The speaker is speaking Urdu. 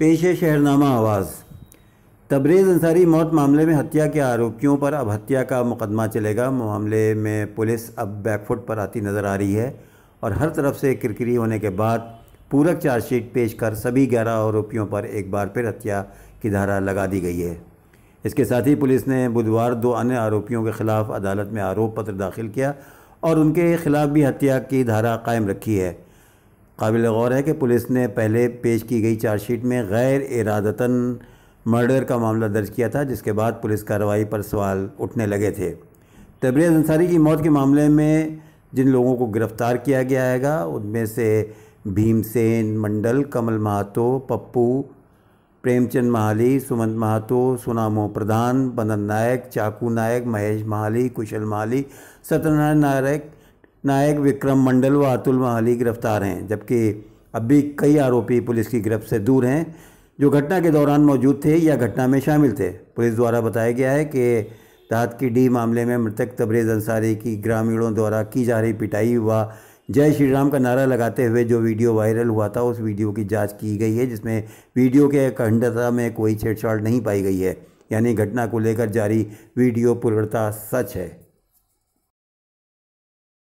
پیش شہرنامہ آواز تبریز انصاری موت معاملے میں ہتیا کے آروپیوں پر اب ہتیا کا مقدمہ چلے گا معاملے میں پولیس اب بیک فٹ پر آتی نظر آ رہی ہے اور ہر طرف سے کرکری ہونے کے بعد پورک چارج شیٹ پیش کر سبھی گیارہ آروپیوں پر ایک بار پھر ہتیا کی دھارا لگا دی گئی ہے اس کے ساتھ ہی پولیس نے بدھوار دو انیہ آروپیوں کے خلاف عدالت میں آروپ پتر داخل کیا اور ان کے خلاف بھی ہتیا کی دھارا قائم رکھی ہے قابل غور ہے کہ پولیس نے پہلے پیش کی گئی چارج شیٹ میں غیر ارادتاً مرڈر کا معاملہ درج کیا تھا جس کے بعد پولیس کارروائی پر سوال اٹھنے لگے تھے تبریز انصاری کی موت کے معاملے میں جن لوگوں کو گرفتار کیا گیا ہے گا ان میں سے بھیم سین منڈل کمل مہاتو پپو پریم چند مہالی سمنت مہاتو سنامو پردھان بندن نائک چاکو نائک مہیش مہالی کشل مہالی ستیہ نارائن نائک نائک وکرم منڈل و آت المالی گرفتار ہیں جبکہ اب بھی کئی آروپی پولیس کی گرفت سے دور ہیں جو گھٹنا کے دوران موجود تھے یا گھٹنا میں شامل تھے پولیس دوارا بتایا گیا ہے کہ دھات کی ڈی معاملے میں مرتک تبریز انصاری کی گرامیڑوں دوارا کی جا رہی پٹائی ہوا جے شری رام کا نعرہ لگاتے ہوئے جو ویڈیو وائرل ہوا تھا اس ویڈیو کی جانچ کی گئی ہے جس میں ویڈیو کے کھنڈتا میں کوئی چھیڑ چھاڑ نہیں پائی گئی ہے یعنی گھٹنا کو لے کر جاری ویڈیو پرورتہ سچ ہے